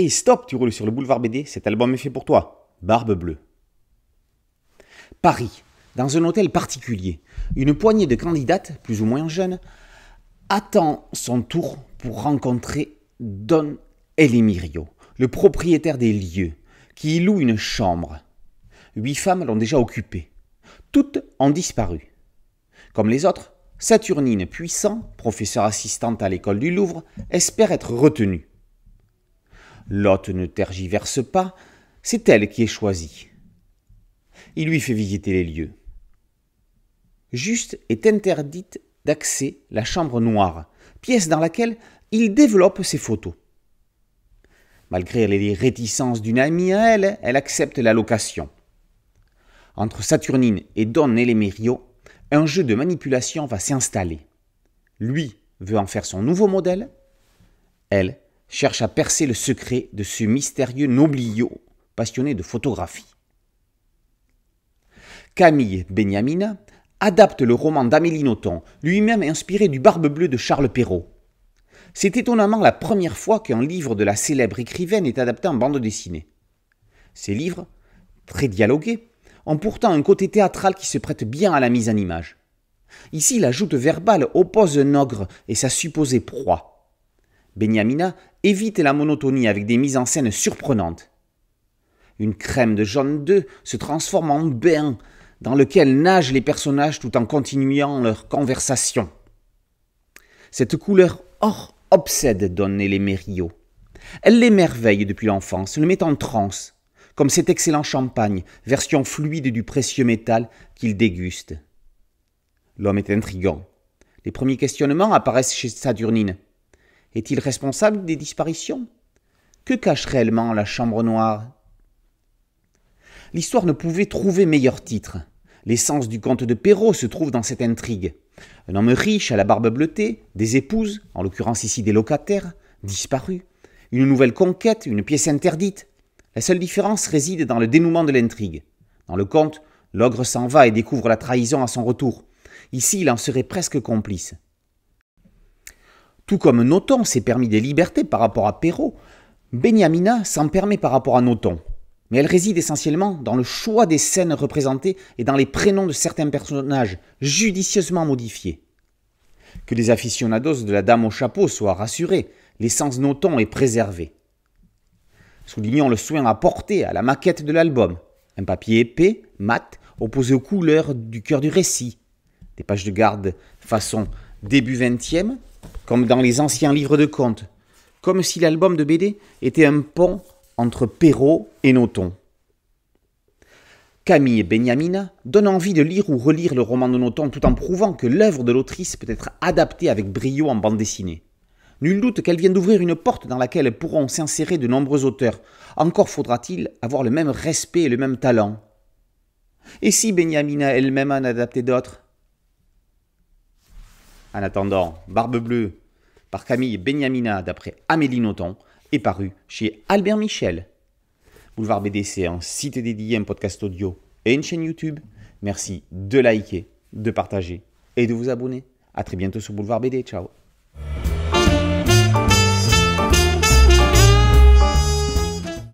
Et stop, tu roules sur le boulevard BD, cet album est fait pour toi. Barbe bleue. Paris, dans un hôtel particulier, une poignée de candidates, plus ou moins jeunes, attend son tour pour rencontrer Don Elimirio, le propriétaire des lieux, qui y loue une chambre. Huit femmes l'ont déjà occupée. Toutes ont disparu. Comme les autres, Saturnine Puissant, professeur assistante à l'école du Louvre, espère être retenue. Lot ne tergiverse pas, c'est elle qui est choisie. Il lui fait visiter les lieux. Juste est interdite d'accès la chambre noire, pièce dans laquelle il développe ses photos. Malgré les réticences d'une amie à elle, elle accepte la location. Entre Saturnine et Don Elemerio, un jeu de manipulation va s'installer. Lui veut en faire son nouveau modèle, elle cherche à percer le secret de ce mystérieux noblio passionné de photographie. Camille Beniamina adapte le roman d'Amélie Nothomb, lui-même inspiré du Barbe bleue de Charles Perrault. C'est étonnamment la première fois qu'un livre de la célèbre écrivaine est adapté en bande dessinée. Ces livres, très dialogués, ont pourtant un côté théâtral qui se prête bien à la mise en image. Ici, la joute verbale oppose un ogre et sa supposée proie. Benyamina évite la monotonie avec des mises en scène surprenantes. Une crème de jaune 2 se transforme en bain dans lequel nagent les personnages tout en continuant leur conversation. Cette couleur or obsède Don et les Elle l'émerveille depuis l'enfance, le met en transe, comme cet excellent champagne, version fluide du précieux métal qu'il déguste. L'homme est intrigant. Les premiers questionnements apparaissent chez Saturnine. Est-il responsable des disparitions Que cache réellement la Chambre noire L'histoire ne pouvait trouver meilleur titre. L'essence du comte de Perrault se trouve dans cette intrigue. Un homme riche à la barbe bleutée, des épouses, en l'occurrence ici des locataires, disparus, une nouvelle conquête, une pièce interdite. La seule différence réside dans le dénouement de l'intrigue. Dans le conte, l'ogre s'en va et découvre la trahison à son retour. Ici, il en serait presque complice. Tout comme Noton s'est permis des libertés par rapport à Perrault, Beniamina s'en permet par rapport à Noton. Mais elle réside essentiellement dans le choix des scènes représentées et dans les prénoms de certains personnages judicieusement modifiés. Que les aficionados de la Dame au chapeau soient rassurés, l'essence Noton est préservée. Soulignons le soin apporté à la maquette de l'album. Un papier épais, mat, opposé aux couleurs du cœur du récit. Des pages de garde façon début 20 comme dans les anciens livres de contes, comme si l'album de BD était un pont entre Perrault et Noton. Camille et Beniamina donne envie de lire ou relire le roman de Noton tout en prouvant que l'œuvre de l'autrice peut être adaptée avec brio en bande dessinée. Nul doute qu'elle vient d'ouvrir une porte dans laquelle pourront s'insérer de nombreux auteurs. Encore faudra-t-il avoir le même respect et le même talent. Et si Beniamina elle-même en adaptait d'autres en attendant, Barbe Bleue par Camille Benyamina d'après Amélie Nothomb est paru chez Albert Michel. Boulevard BD, c'est un site dédié, un podcast audio et une chaîne YouTube. Merci de liker, de partager et de vous abonner. A très bientôt sur Boulevard BD. Ciao